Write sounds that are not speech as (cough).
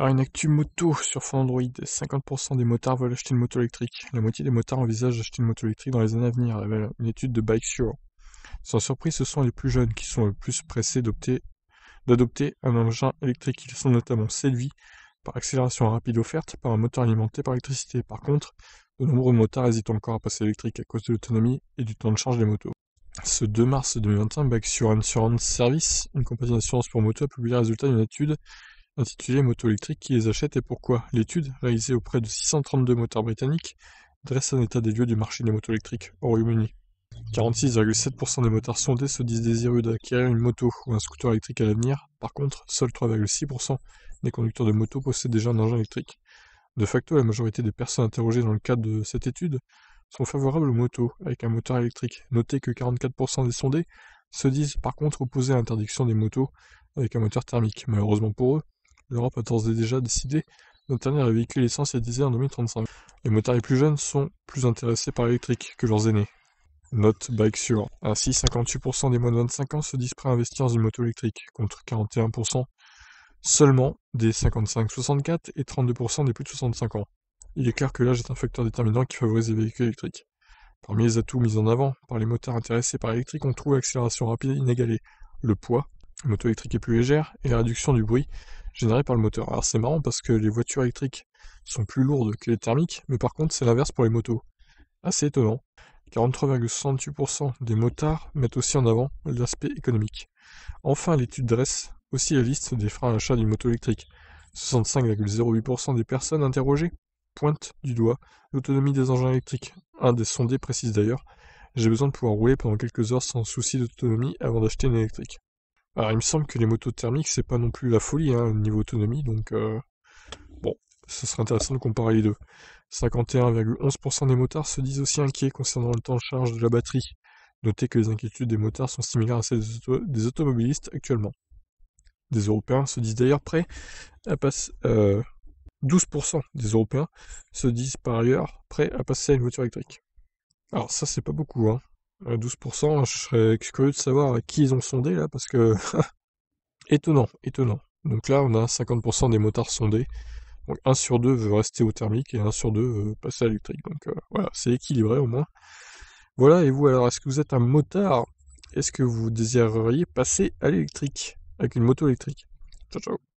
Alors une actu moto sur fond Android, 50% des motards veulent acheter une moto électrique. La moitié des motards envisagent d'acheter une moto électrique dans les années à venir, révèle une étude de Bikesure. Sans surprise, ce sont les plus jeunes qui sont le plus pressés d'adopter un engin électrique. Ils sont notamment séduits par accélération rapide offerte par un moteur alimenté par électricité. Par contre, de nombreux motards hésitent encore à passer électrique à cause de l'autonomie et du temps de charge des motos. Ce 2 mars 2021, Bikesure Insurance Service, une compagnie d'assurance pour moto, a publié les résultats d'une étude intitulé moto électriques, qui les achète et pourquoi. L'étude, réalisée auprès de 632 moteurs britanniques, dresse un état des lieux du marché des motos électriques au Royaume-Uni. 46,7% des motards sondés se disent désireux d'acquérir une moto ou un scooter électrique à l'avenir. Par contre, seuls 3,6% des conducteurs de moto possèdent déjà un engin électrique. De facto, la majorité des personnes interrogées dans le cadre de cette étude sont favorables aux motos avec un moteur électrique. Notez que 44% des sondés se disent par contre opposés à l'interdiction des motos avec un moteur thermique. Malheureusement pour eux, L'Europe a d'ores et déjà décidé d'interdire les véhicules essence et diesel en 2035. Les motards les plus jeunes sont plus intéressés par l'électrique que leurs aînés. Note Bike Sure. Ainsi, 58% des moins de 25 ans se disent prêts à investir dans une moto électrique, contre 41% seulement des 55-64 et 32% des plus de 65 ans. Il est clair que l'âge est un facteur déterminant qui favorise les véhicules électriques. Parmi les atouts mis en avant par les moteurs intéressés par l'électrique, on trouve l'accélération rapide inégalée, le poids, la moto électrique est plus légère, et la réduction du bruit, Généré par le moteur. Alors c'est marrant parce que les voitures électriques sont plus lourdes que les thermiques, mais par contre c'est l'inverse pour les motos. Assez étonnant. 43,68% des motards mettent aussi en avant l'aspect économique. Enfin, l'étude dresse aussi la liste des freins à l'achat d'une moto électrique. 65,08% des personnes interrogées pointent du doigt l'autonomie des engins électriques. Un des sondés précise d'ailleurs J'ai besoin de pouvoir rouler pendant quelques heures sans souci d'autonomie avant d'acheter une électrique. Alors, il me semble que les motos thermiques, c'est pas non plus la folie, hein, niveau autonomie, donc euh, bon, ce serait intéressant de comparer les deux. 51,11% des motards se disent aussi inquiets concernant le temps de charge de la batterie. Notez que les inquiétudes des motards sont similaires à celles des, automobilistes actuellement. Des Européens se disent d'ailleurs prêts à passer... Euh, 12% des Européens se disent par ailleurs prêts à passer à une voiture électrique. Alors ça, c'est pas beaucoup, hein. 12%, euh, je serais curieux de savoir qui ils ont sondé là, parce que (laughs) étonnant, étonnant. Donc là, on a 50% des motards sondés. Donc 1 sur 2 veut rester au thermique et 1 sur 2 veut passer à l'électrique. Donc euh, voilà, c'est équilibré au moins. Voilà, et vous alors, est-ce que vous êtes un motard Est-ce que vous désireriez passer à l'électrique avec une moto électrique Ciao ciao